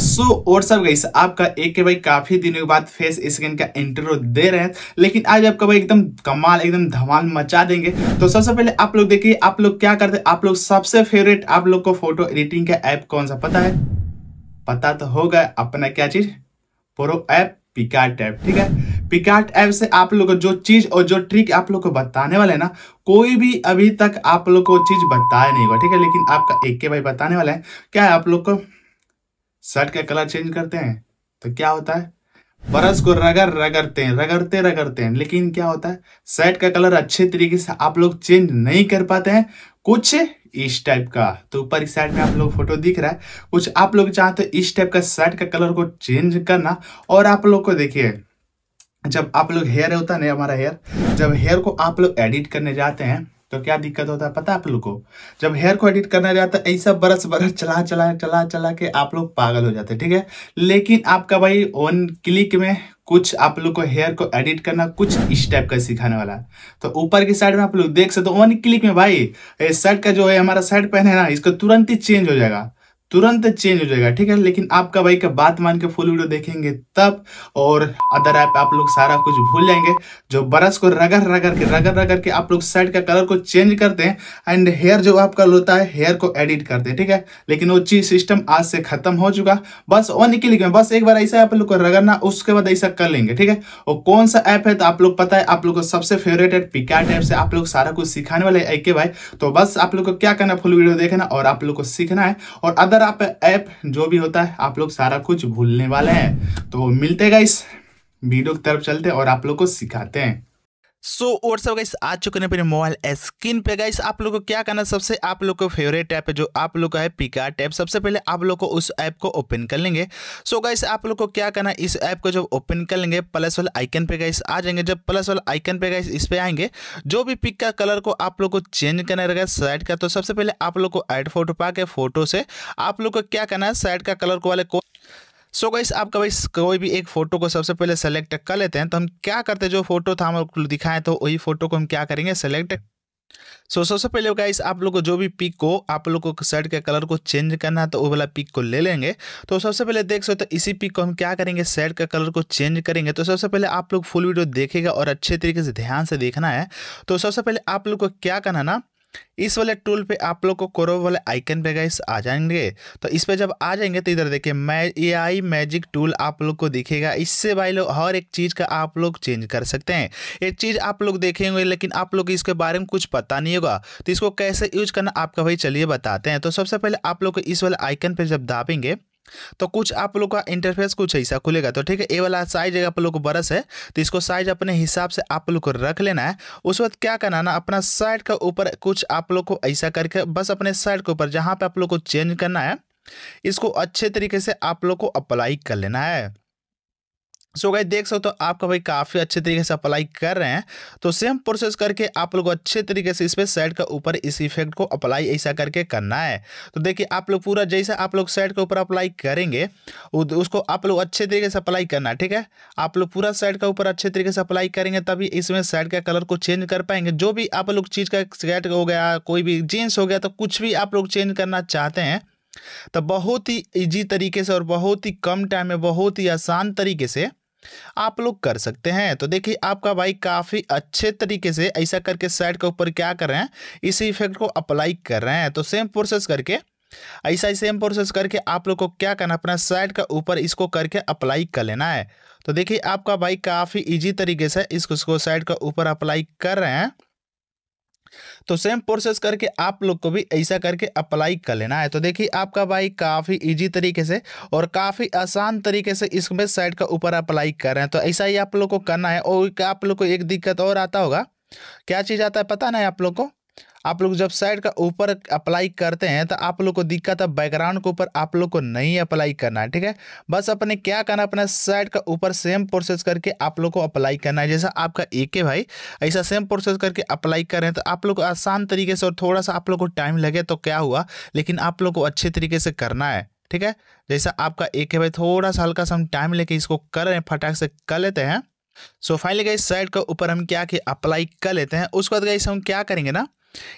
सो और सब गई आपका एक के भाई काफी दिनों के बाद फेस स्क्रीन का इंटरव्यू दे रहे हैं लेकिन आज आपका भाई एकदम कमाल एकदम धमाल मचा देंगे तो सबसे पहले आप लोग देखिए आप लोग क्या करते आप लोग सबसे फेवरेट आप लोग को फोटो एडिटिंग का ऐप कौन सा पता है पता तो होगा अपना क्या चीज प्रो ऐप पिकार्ट ऐप ठीक है पिकार्ट ऐप से आप लोग को जो चीज और जो ट्रिक आप लोग को बताने वाले ना कोई भी अभी तक आप लोग को चीज बताया नहीं होगा ठीक है लेकिन आपका एक के भाई बताने वाला है क्या है आप लोग को शर्ट का कलर चेंज करते हैं तो क्या होता है बरस को रगड़ रगड़ते हैं रगड़ते रगड़ते हैं लेकिन क्या होता है शर्ट का कलर अच्छे तरीके से आप लोग चेंज नहीं कर पाते हैं कुछ इस टाइप का तो ऊपर की साइड में आप लोग फोटो दिख रहा है कुछ आप लोग चाहते तो इस टाइप का शर्ट का कलर को चेंज करना और आप लोग को देखिए जब आप लोग हेयर होता है हमारा हेयर जब हेयर को आप लोग एडिट करने जाते हैं तो क्या दिक्कत होता है पता आप लोग को जब हेयर को एडिट करना जाता है ऐसा बरस बरस चला चला चला चला के आप लोग पागल हो जाते हैं ठीक है लेकिन आपका भाई ओन क्लिक में कुछ आप लोग को हेयर को एडिट करना कुछ इस टाइप का सिखाने वाला है तो ऊपर की साइड में आप लोग देख सकते हो वन क्लिक में भाई शर्ट का जो है हमारा शर्ट पहने ना इसको तुरंत ही चेंज हो जाएगा तुरंत चेंज हो जाएगा ठीक है लेकिन आपका भाई का बात मान के फुल वीडियो देखेंगे तब और अदर ऐप आप लोग सारा कुछ भूल जाएंगे जो ब्रश को रगर रगर के रगर रगर के आप लोग साइड का कलर को चेंज करते हैं एंड हेयर जो आपका होता है हेयर को एडिट करते हैं ठीक है लेकिन वो चीज सिस्टम आज से खत्म हो चुका बस और निकल गया बस एक बार ऐसा आप लोग को रगड़ना उसके बाद ऐसा कर लेंगे ठीक है और कौन सा ऐप है तो आप लोग पता है आप लोग को सबसे फेवरेट है पिकाट ऐप से आप लोग सारा कुछ सिखाने वाले एक भाई तो बस आप लोग को क्या करना फुल वीडियो देखना और आप लोग को सीखना है और अदर अंदर आप ऐप जो भी होता है आप लोग सारा कुछ भूलने वाले हैं तो मिलते गाइस वीडियो की तरफ चलते और आप लोग को सिखाते हैं सो और सब गाइस आ चुके हैं अपने मोबाइल स्क्रीन पे गाइस आप लोगों को क्या करना सबसे आप लोग को फेवरेट ऐप है जो आप लोग का है पिकार्ट ऐप सबसे पहले आप लोग को उस ऐप को ओपन कर लेंगे सो so, गाइस आप लोगों को क्या करना इस ऐप को जब ओपन कर लेंगे प्लस वाले आइकन पे गाइस आ जाएंगे जब प्लस वाले आइकन पे गाइस इस पर आएंगे जो भी पिक का कलर को आप लोग को चेंज करना रहेगा साइड का तो सबसे पहले आप लोग को एड फोटो पा के फोटो से आप लोग को क्या करना है साइड का कलर को वाले को सो गाइस आपका भाई कोई भी एक फोटो को सबसे पहले सेलेक्ट कर लेते हैं तो हम क्या करते हैं जो फोटो था हम लोग दिखाएं तो वही फोटो को हम क्या करेंगे सेलेक्ट सो so, सबसे पहले गाइस आप लोग को जो भी पिक को आप लोग को शर्ट के कलर को चेंज करना है तो वो वाला पिक को ले लेंगे तो सबसे पहले देख सकते हो तो इसी पिक को हम क्या करेंगे शर्ट का कलर को चेंज करेंगे तो सबसे पहले आप लोग फुल वीडियो देखेगा और अच्छे तरीके से ध्यान से देखना है तो सबसे पहले आप लोग को क्या करना ना इस वाले टूल पे आप लोग को कोरो वाले आइकन पे गाइस आ जाएंगे तो इस पे जब आ जाएंगे तो इधर देखिए मै ए आई मैजिक टूल आप लोग को दिखेगा इससे भाई लोग हर एक चीज़ का आप लोग चेंज कर सकते हैं एक चीज़ आप लोग देखेंगे लेकिन आप लोग इसके बारे में कुछ पता नहीं होगा तो इसको कैसे यूज करना आपका भाई चलिए बताते हैं तो सबसे पहले आप लोग को इस वाले आइकन पर जब दाबेंगे तो कुछ आप लोग का इंटरफेस कुछ ऐसा खुलेगा तो ठीक है ये वाला साइज अगर आप लोग को बरस है तो इसको साइज अपने हिसाब से आप लोग को रख लेना है उस वक्त क्या करना ना अपना साइड का ऊपर कुछ आप लोग को ऐसा करके बस अपने साइड के ऊपर जहाँ पे आप लोग को चेंज करना है इसको अच्छे तरीके से आप लोग को अप्लाई कर लेना है सो गए देख सकते हो आपका भाई काफ़ी अच्छे तरीके से अप्लाई कर रहे हैं तो सेम प्रोसेस करके आप लोग अच्छे तरीके से इस पर साइड के ऊपर इस इफेक्ट को अप्लाई ऐसा करके करना है तो देखिए आप लोग पूरा जैसे आप लोग साइड के ऊपर अप्लाई करेंगे उसको आप लोग अच्छे तरीके से अप्लाई करना ठीक है आप लोग पूरा साइड के ऊपर अच्छे तरीके से अप्लाई करेंगे तभी इसमें साइड का कलर को चेंज कर पाएंगे जो भी आप लोग चीज़ का सेट हो गया कोई भी जीन्स हो गया तो कुछ भी आप लोग चेंज करना चाहते हैं तो बहुत ही इजी तरीके से और बहुत ही कम टाइम में बहुत ही आसान तरीके से आप लोग कर सकते हैं तो देखिए आपका भाई काफ़ी अच्छे तरीके से ऐसा करके साइड के ऊपर क्या कर रहे हैं इसी इफेक्ट को अप्लाई कर रहे हैं तो सेम प्रोसेस करके ऐसा ही सेम प्रोसेस करके आप लोग को क्या करना अपना साइड का ऊपर इसको करके अप्लाई कर लेना है तो देखिए आपका भाई काफ़ी इजी तरीके से इसको साइड का ऊपर अप्लाई कर रहे हैं तो सेम प्रोसेस करके आप लोग को भी ऐसा करके अप्लाई कर लेना है तो देखिए आपका भाई काफ़ी इजी तरीके से और काफ़ी आसान तरीके से इसमें साइड का ऊपर अप्लाई कर रहे हैं तो ऐसा ही आप लोग को करना है और आप लोग को एक दिक्कत और आता होगा क्या चीज़ आता है पता ना आप लोग को आप लोग जब साइड का ऊपर अप्लाई करते हैं तो आप लोग को दिक्कत है बैकग्राउंड के ऊपर आप लोग को नहीं अप्लाई करना है ठीक है बस अपने क्या करना है अपना साइड का ऊपर सेम प्रोसेस करके आप लोग को अप्लाई करना है जैसा आपका एक है भाई ऐसा सेम प्रोसेस करके अप्लाई करें तो आप लोग आसान तरीके से और थोड़ा सा आप लोग को टाइम लगे तो क्या हुआ लेकिन आप लोग को अच्छे तरीके से करना है ठीक है जैसा आपका एक है भाई थोड़ा सा हल्का सा हम टाइम लेके इसको कर रहे हैं फटाक से कर लेते हैं सो फाइनली गई साइड के ऊपर हम क्या कि अप्लाई कर लेते हैं उसके बाद गई हम क्या करेंगे ना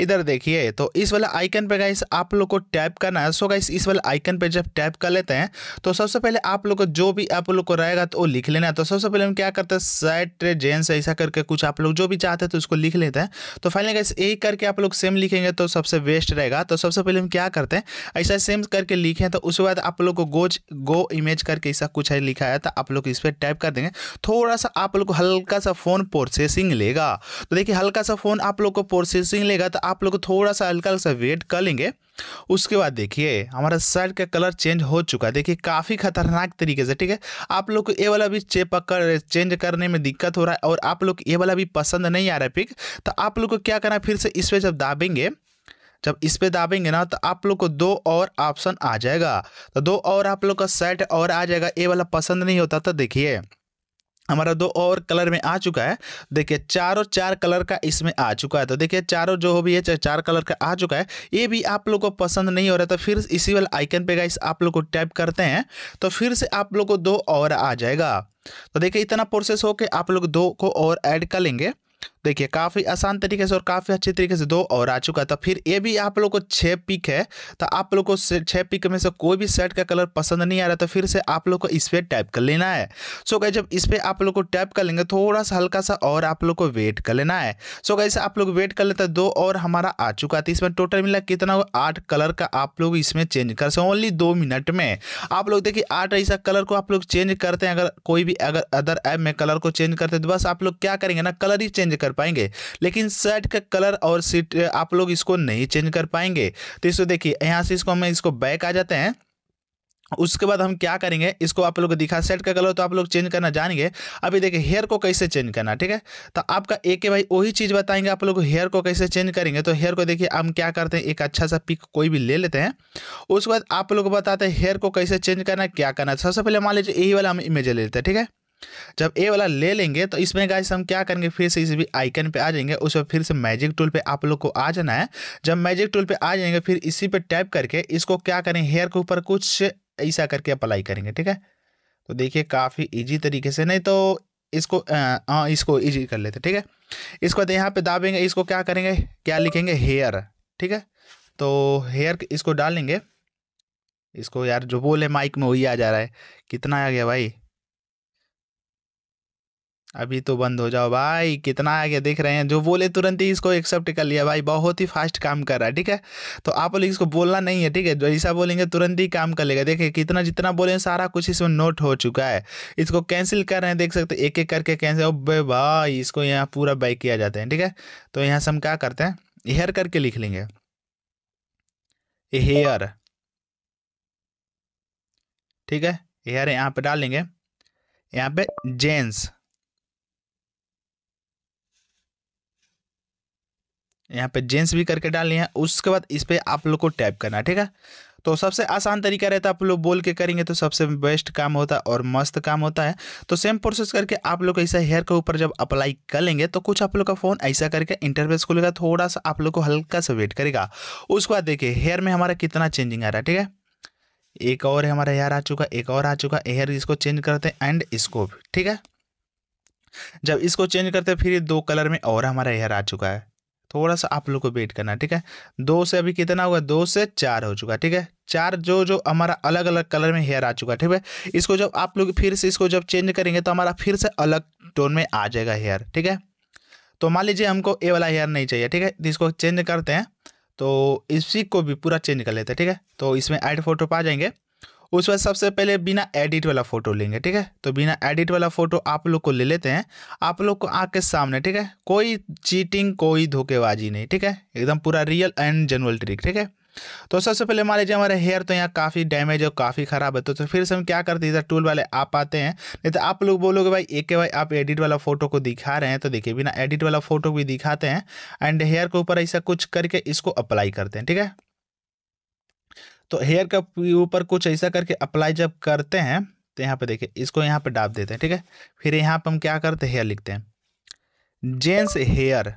इधर देखिए तो इस वाला आइकन पे गाइस आप लोग को टैप करना है सो गाइस इस वाला आइकन पे जब टैप कर लेते हैं तो सबसे पहले आप लोग को जो भी आप लोग को रहेगा तो वो लिख लेना है तो सबसे पहले हम क्या करते हैं सेट जेंस ऐसा करके कुछ आप लोग जो भी चाहते हैं तो उसको लिख लेते हैं तो फाइनली गाइस यही करके आप लोग सेम लिखेंगे तो सबसे बेस्ट रहेगा तो सबसे पहले हम क्या करते हैं ऐसा सेम करके लिखे तो उसके बाद आप लोग को गोज गो इमेज करके ऐसा कुछ है लिखा है तो आप लोग इस पर टाइप कर देंगे थोड़ा सा आप लोग को हल्का सा फ़ोन प्रोसेसिंग लेगा तो देखिए हल्का सा फ़ोन आप लोग को प्रोसेसिंग लेगा तो आप लोग थोड़ा सा हल्का हल्का वेट कर लेंगे उसके बाद देखिए हमारा शर्ट का कलर चेंज हो चुका है देखिए काफ़ी खतरनाक तरीके से ठीक है आप लोग को ये वाला भी चेप कर चेंज करने में दिक्कत हो रहा है और आप लोग ये वाला भी पसंद नहीं आ रहा है पिक तो आप लोग को क्या करना फिर से इस पर जब दाबेंगे जब इस पर दाबेंगे ना तो आप लोग को दो और ऑप्शन आ जाएगा तो दो और आप लोग का सेट और आ जाएगा ये वाला पसंद नहीं होता तो देखिए हमारा दो और कलर में आ चुका है देखिए चारों चार कलर का इसमें आ चुका है तो देखिए चारों जो हो भी है चार कलर का आ चुका है ये भी आप लोग को पसंद नहीं हो रहा तो फिर इसी वाले आइकन पे गाइस आप लोग को टैप करते हैं तो फिर से आप लोगों को दो और आ जाएगा तो देखिए इतना प्रोसेस हो के आप लोग दो को और ऐड कर लेंगे देखिए काफ़ी आसान तरीके से और काफ़ी अच्छे तरीके से दो और आ चुका था तो फिर ये भी आप लोग को छः पिक है तो आप लोग को छः पिक में से कोई भी शर्ट का कलर पसंद नहीं आ रहा तो फिर से आप लोग को इस पर टाइप कर लेना है सो गए जब इस पर आप लोग को टाइप कर लेंगे थोड़ा सा हल्का सा और आप लोग को वेट कर लेना है सो गए आप लोग वेट कर लेते दो और हमारा आ चुका था तो इसमें टोटल मिला कितना आठ कलर का आप लोग इसमें चेंज कर सकते ओनली दो मिनट में आप लोग देखिए आठ ऐसा कलर को आप लोग चेंज करते हैं अगर कोई भी अगर अदर ऐप में कलर को चेंज करते हैं तो बस आप लोग क्या करेंगे ना कलर ही चेंज कर कर पाएंगे लेकिन शर्ट का कलर और सीट आप लोग इसको नहीं चेंज कर पाएंगे तो इसको देखिए यहाँ से इसको हम इसको बैक आ जाते हैं उसके बाद हम क्या करेंगे इसको आप लोग को दिखा सेट का कलर तो आप लोग चेंज करना जानेंगे अभी देखिए हेयर को कैसे चेंज करना ठीक है तो आपका एक है भाई वही चीज़ बताएंगे आप लोग हेयर को कैसे चेंज करेंगे तो हेयर को देखिए हम क्या करते हैं एक अच्छा सा पिक कोई भी ले लेते हैं उसके बाद आप लोग बताते हैं हेयर को कैसे चेंज करना क्या करना सबसे पहले मान लीजिए यही वाला हम इमेज ले लेते हैं ठीक है जब ए वाला ले लेंगे तो इसमें गाइस हम क्या करेंगे फिर से इस भी आइकन पे आ जाएंगे उस पर फिर से मैजिक टूल पे आप लोग को आ जाना है जब मैजिक टूल पे आ जाएंगे फिर इसी पे टैप करके इसको क्या करें हेयर के ऊपर कुछ ऐसा करके अप्लाई करेंगे ठीक है तो देखिए काफ़ी ईजी तरीके से नहीं तो इसको हाँ इसको ईजी कर लेते ठीक है इसको तो यहाँ पर दाबेंगे इसको क्या करेंगे क्या लिखेंगे हेयर ठीक है तो हेयर इसको डालेंगे इसको यार जो बोले माइक में वही आ जा रहा है कितना आ गया भाई अभी तो बंद हो जाओ भाई कितना आगे देख रहे हैं जो बोले तुरंत ही इसको एक्सेप्ट कर लिया भाई बहुत ही फास्ट काम कर रहा है ठीक है तो आप लोग इसको बोलना नहीं है ठीक है जैसा बोलेंगे तुरंत ही काम कर लेगा देखिए कितना जितना बोले सारा कुछ इसमें नोट हो चुका है इसको कैंसिल कर रहे हैं देख सकते एक एक करके कैंसिल भाई इसको यहाँ पूरा बाइक किया जाता है ठीक है तो यहाँ से हम क्या करते हैं हेयर करके लिख लेंगे हेयर ठीक है हेयर यहाँ पे डालेंगे यहाँ पे जेंस यहाँ पे जेंट्स भी करके डाल लिया उसके बाद इस पर आप लोग को टैप करना ठीक है तो सबसे आसान तरीका रहता है आप लोग बोल के करेंगे तो सबसे बेस्ट काम होता है और मस्त काम होता है तो सेम प्रोसेस करके आप लोग ऐसा हेयर के ऊपर जब अप्लाई कर लेंगे तो कुछ आप लोग का फ़ोन ऐसा करके इंटरफेस खुलेगा थोड़ा सा आप लोग को हल्का सा वेट करेगा उसके बाद देखिए हेयर में हमारा कितना चेंजिंग आ रहा है ठीक है एक और हमारा हेयर आ चुका एक और आ चुका हेयर इसको चेंज करते हैं एंड इसको ठीक है जब इसको चेंज करते फिर दो कलर में और हमारा हेयर आ चुका है थोड़ा सा आप लोग को वेट करना ठीक है दो से अभी कितना होगा दो से चार हो चुका ठीक है चार जो जो हमारा अलग अलग कलर में हेयर आ चुका ठीक है इसको जब आप लोग फिर से इसको जब चेंज करेंगे तो हमारा फिर से अलग टोन में आ जाएगा हेयर ठीक है तो मान लीजिए हमको ए वाला हेयर नहीं चाहिए ठीक है इसको चेंज करते हैं तो इसी को भी पूरा चेंज कर लेते हैं ठीक है तो इसमें एड फोटो पा जाएंगे उस वक्त सबसे पहले बिना एडिट वाला फ़ोटो लेंगे ठीक है तो बिना एडिट वाला फ़ोटो आप लोग को ले लेते हैं आप लोग को आके सामने ठीक है कोई चीटिंग कोई धोखेबाजी नहीं ठीक है एकदम पूरा रियल एंड जनरल ट्रिक ठीक है तो सबसे पहले मान लीजिए हमारे हेयर तो यहाँ काफ़ी डैमेज और काफ़ी ख़राब है तो, तो फिर से हम क्या करते हैं इधर टूल वाले आप आते हैं नहीं तो आप लोग बोलोगे भाई एक के भाई आप एडिट वाला फोटो को दिखा रहे हैं तो देखिए बिना एडिट वाला फोटो भी दिखाते हैं एंड हेयर के ऊपर ऐसा कुछ करके इसको अप्लाई करते हैं ठीक है तो हेयर का ऊपर कुछ ऐसा करके अप्लाई जब करते हैं तो यहाँ पे देखिए इसको यहाँ पे डाप देते हैं ठीक है फिर यहाँ पे हम क्या करते हैं हेयर लिखते हैं जेंस हेयर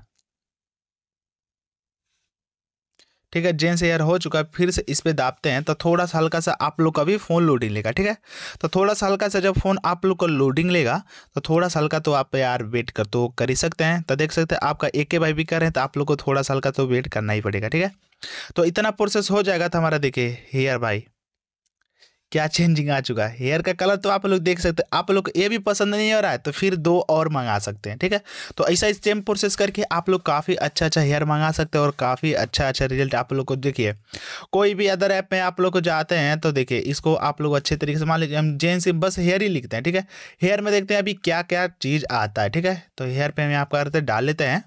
ठीक है जेंस हेयर हो चुका है फिर से इस पर दापते हैं तो थोड़ा सा हल्का सा आप लोग का भी फ़ोन लोडिंग लेगा ठीक है तो थोड़ा सा हल्का सा जब फ़ोन आप लोग का लोडिंग लेगा तो थोड़ा सा हल्का तो आप यार वेट कर तो कर ही सकते हैं तो देख सकते हैं आपका एक के बाई भी कर रहे हैं तो आप लोग को थोड़ा सा हल्का तो वेट करना ही पड़ेगा ठीक है तो इतना प्रोसेस हो जाएगा तो हमारा देखिए हेयर भाई क्या चेंजिंग आ चुका है हेयर का कलर तो आप लोग देख सकते हैं आप लोग ये भी पसंद नहीं हो रहा है तो फिर दो और मंगा सकते हैं ठीक है तो ऐसा इस सेम प्रोसेस करके आप लोग काफ़ी अच्छा अच्छा हेयर मंगा सकते हैं और काफ़ी अच्छा अच्छा रिजल्ट आप लोग को देखिए कोई भी अदर ऐप में आप लोग को जाते हैं तो देखिए इसको आप लोग अच्छे तरीके से मान लीजिए हम जेंट्स बस हेयर ही लिखते हैं ठीक है हेयर में देखते हैं अभी क्या क्या चीज़ आता है ठीक है तो हेयर पर हम यहाँ करते डाल लेते हैं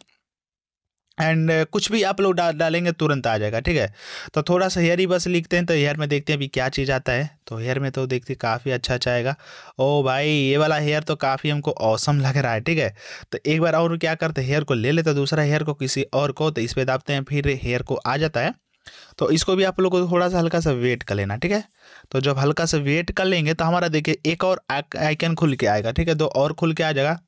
एंड uh, कुछ भी आप लोग डा, डालेंगे तुरंत आ जाएगा ठीक है तो थोड़ा सा हेयर ही बस लिखते हैं तो हेयर में देखते हैं अभी क्या चीज़ आता है तो हेयर में तो देखते काफ़ी अच्छा अच्छा आएगा ओ भाई ये वाला हेयर तो काफ़ी हमको औसम लग रहा है ठीक है तो एक बार और क्या करते हेयर को ले लेते दूसरा हेयर को किसी और को तो इस पर दापते हैं फिर हेयर को आ जाता है तो इसको भी आप लोग को थोड़ा सा हल्का सा वेट कर लेना ठीक है तो जब हल्का सा वेट कर लेंगे तो हमारा देखिए एक और आइकन खुल के आएगा ठीक है दो और खुल के आ जाएगा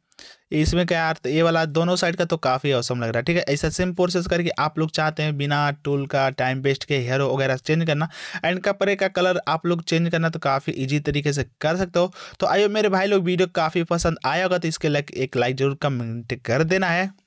इसमें क्या यार ये वाला दोनों साइड का तो काफ़ी औसम लग रहा है ठीक है ऐसा सेम प्रोसेस करके आप लोग चाहते हैं बिना टूल का टाइम वेस्ट के हेयर वगैरह चेंज करना एंड कपड़े का कलर आप लोग चेंज करना तो काफ़ी ईजी तरीके से कर सकते हो तो आइए मेरे भाई लोग वीडियो काफ़ी पसंद आया होगा तो इसके लिए एक लाइक जरूर कमेंट कर देना है